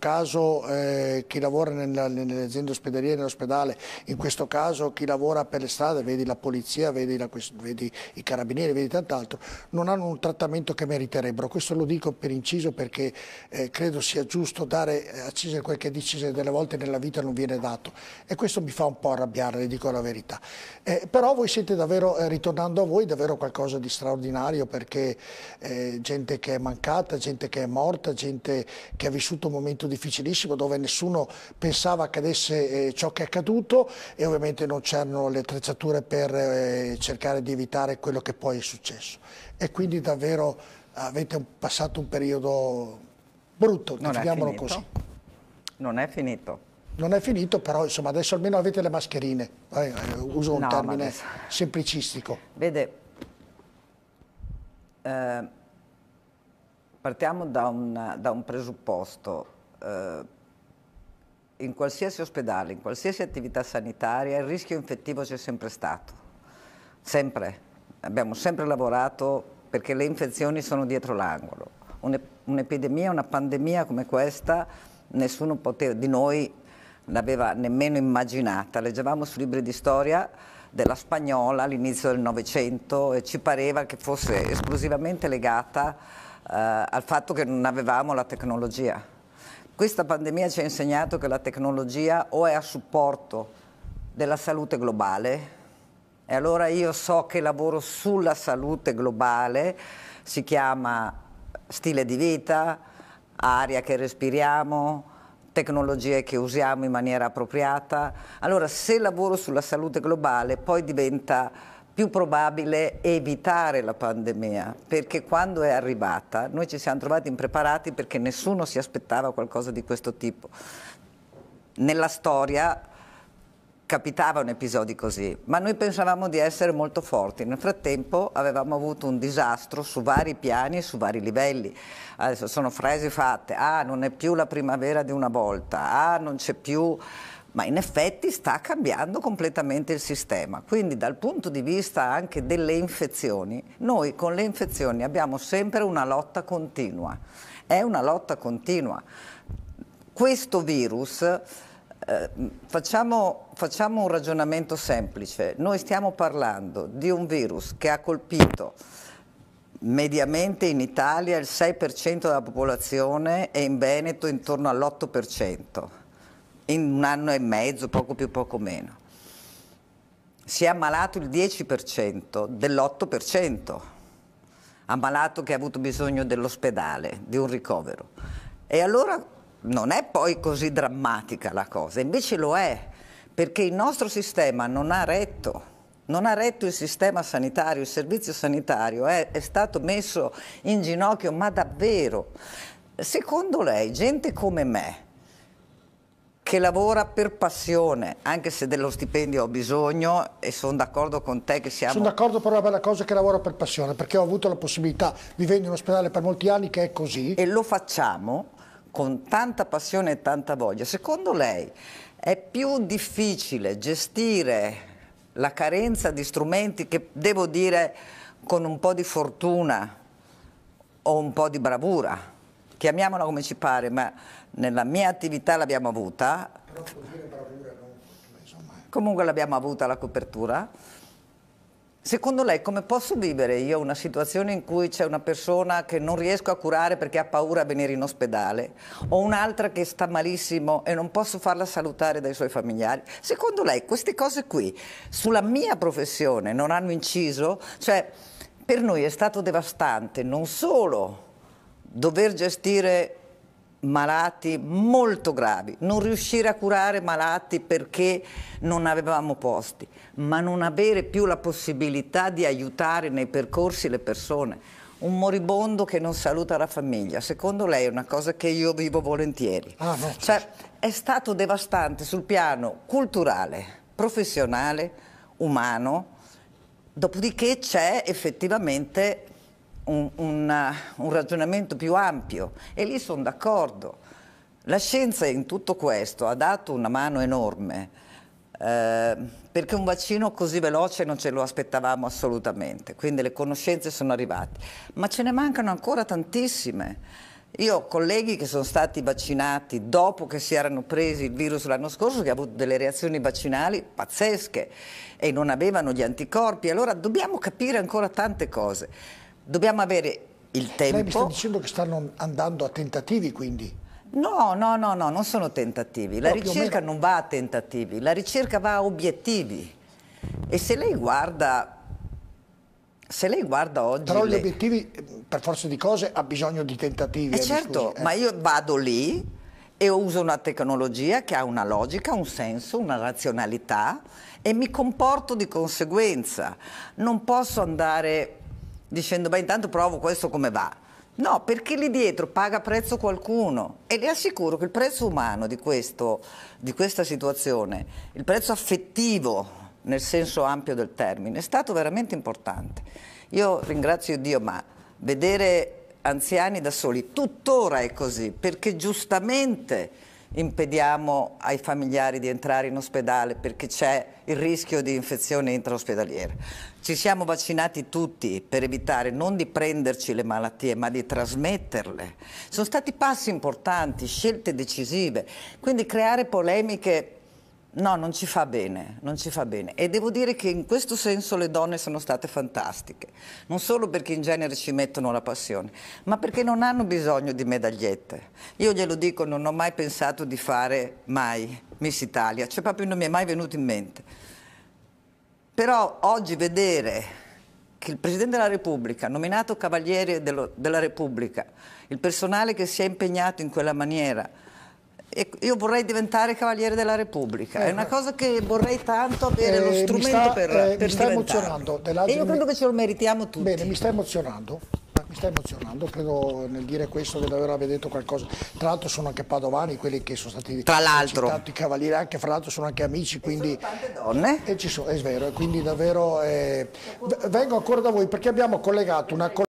caso eh, chi lavora nella, nelle aziende ospedaliere, nell'ospedale, in questo caso chi lavora per le strade, vedi la polizia, vedi, la, vedi i carabinieri, vedi tant'altro, non hanno un trattamento che meriterebbero. Questo lo dico per inciso perché eh, credo sia giusto dare eh, a Cesare quel che di Cesare delle volte nella vita non viene dato e questo mi fa un po' arrabbiare, le dico la verità. Eh, però voi siete davvero, eh, ritornando a voi, davvero qualcosa di straordinario perché eh, gente che è mancata, gente che è morta, gente che ha vissuto un momento di difficilissimo dove nessuno pensava accadesse eh, ciò che è accaduto e ovviamente non c'erano le attrezzature per eh, cercare di evitare quello che poi è successo. E quindi davvero avete passato un periodo brutto, non definiamolo così. Non è finito. Non è finito, però insomma, adesso almeno avete le mascherine, eh, uso un no, termine adesso... semplicistico. Vede, eh, partiamo da un, da un presupposto eh, in qualsiasi ospedale, in qualsiasi attività sanitaria, il rischio infettivo c'è sempre stato, sempre. Abbiamo sempre lavorato perché le infezioni sono dietro l'angolo. Un'epidemia, una pandemia come questa, nessuno poteva, di noi l'aveva nemmeno immaginata. Leggevamo su libri di storia della spagnola all'inizio del Novecento e ci pareva che fosse esclusivamente legata eh, al fatto che non avevamo la tecnologia questa pandemia ci ha insegnato che la tecnologia o è a supporto della salute globale, e allora io so che lavoro sulla salute globale, si chiama stile di vita, aria che respiriamo, tecnologie che usiamo in maniera appropriata. Allora se lavoro sulla salute globale poi diventa più probabile evitare la pandemia, perché quando è arrivata noi ci siamo trovati impreparati perché nessuno si aspettava qualcosa di questo tipo. Nella storia capitavano episodi così, ma noi pensavamo di essere molto forti. Nel frattempo avevamo avuto un disastro su vari piani e su vari livelli. Adesso sono frasi fatte, ah non è più la primavera di una volta, ah non c'è più ma in effetti sta cambiando completamente il sistema. Quindi dal punto di vista anche delle infezioni, noi con le infezioni abbiamo sempre una lotta continua. È una lotta continua. Questo virus, eh, facciamo, facciamo un ragionamento semplice, noi stiamo parlando di un virus che ha colpito mediamente in Italia il 6% della popolazione e in Veneto intorno all'8% in un anno e mezzo, poco più, poco meno. Si è ammalato il 10% dell'8%, ammalato che ha avuto bisogno dell'ospedale, di un ricovero. E allora non è poi così drammatica la cosa, invece lo è, perché il nostro sistema non ha retto non ha retto il sistema sanitario, il servizio sanitario è, è, stato messo in ginocchio, ma davvero. Secondo lei, gente come me, che lavora per passione, anche se dello stipendio ho bisogno e sono d'accordo con te che siamo... Sono d'accordo per una bella cosa che lavoro per passione, perché ho avuto la possibilità, vivendo in ospedale per molti anni, che è così. E lo facciamo con tanta passione e tanta voglia. Secondo lei è più difficile gestire la carenza di strumenti che, devo dire, con un po' di fortuna o un po' di bravura, chiamiamola come ci pare, ma nella mia attività l'abbiamo avuta. Comunque l'abbiamo avuta la copertura. Secondo lei come posso vivere io una situazione in cui c'è una persona che non riesco a curare perché ha paura a venire in ospedale o un'altra che sta malissimo e non posso farla salutare dai suoi familiari? Secondo lei queste cose qui sulla mia professione non hanno inciso? Cioè per noi è stato devastante non solo dover gestire malati molto gravi, non riuscire a curare malati perché non avevamo posti, ma non avere più la possibilità di aiutare nei percorsi le persone. Un moribondo che non saluta la famiglia, secondo lei è una cosa che io vivo volentieri. Ah, no. cioè, certo. è stato devastante sul piano culturale, professionale, umano, dopodiché c'è effettivamente un, un, uh, un ragionamento più ampio e lì sono d'accordo. La scienza in tutto questo ha dato una mano enorme. Eh, perché un vaccino così veloce non ce lo aspettavamo assolutamente, quindi le conoscenze sono arrivate, ma ce ne mancano ancora tantissime. Io ho colleghi che sono stati vaccinati dopo che si erano presi il virus l'anno scorso, che hanno avuto delle reazioni vaccinali pazzesche e non avevano gli anticorpi, allora dobbiamo capire ancora tante cose dobbiamo avere il tempo. Lei mi sta dicendo che stanno andando a tentativi quindi? No, no, no, no non sono tentativi. La no, ricerca meno... non va a tentativi, la ricerca va a obiettivi. E se lei guarda, se lei guarda oggi... Però gli le... obiettivi, per forza di cose, ha bisogno di tentativi. Eh, eh certo, scusi, eh. ma io vado lì e uso una tecnologia che ha una logica, un senso, una razionalità e mi comporto di conseguenza. Non posso andare dicendo beh intanto provo questo come va. No, perché lì dietro paga prezzo qualcuno e le assicuro che il prezzo umano di, questo, di questa situazione, il prezzo affettivo nel senso ampio del termine, è stato veramente importante. Io ringrazio Dio, ma vedere anziani da soli tuttora è così, perché giustamente impediamo ai familiari di entrare in ospedale perché c'è il rischio di infezione intraospedaliera. Ci siamo vaccinati tutti per evitare non di prenderci le malattie ma di trasmetterle. Sono stati passi importanti, scelte decisive, quindi creare polemiche No, non ci fa bene, non ci fa bene. E devo dire che in questo senso le donne sono state fantastiche, non solo perché in genere ci mettono la passione, ma perché non hanno bisogno di medagliette. Io glielo dico, non ho mai pensato di fare mai Miss Italia, cioè proprio non mi è mai venuto in mente. Però oggi vedere che il Presidente della Repubblica, nominato Cavaliere dello, della Repubblica, il personale che si è impegnato in quella maniera, io vorrei diventare Cavaliere della Repubblica, eh, è una eh. cosa che vorrei tanto avere eh, lo strumento sta, per, eh, per Mi sta emozionando. E io credo che ce lo meritiamo tutti. Bene, mi sta emozionando, mi sta emozionando, credo nel dire questo di aver detto qualcosa. Tra l'altro sono anche padovani quelli che sono stati tra l'altro i cavalieri, anche fra l'altro sono anche amici, quindi tante donne. E eh, ci sono, è vero, quindi davvero eh, vengo ancora da voi perché abbiamo collegato una collega.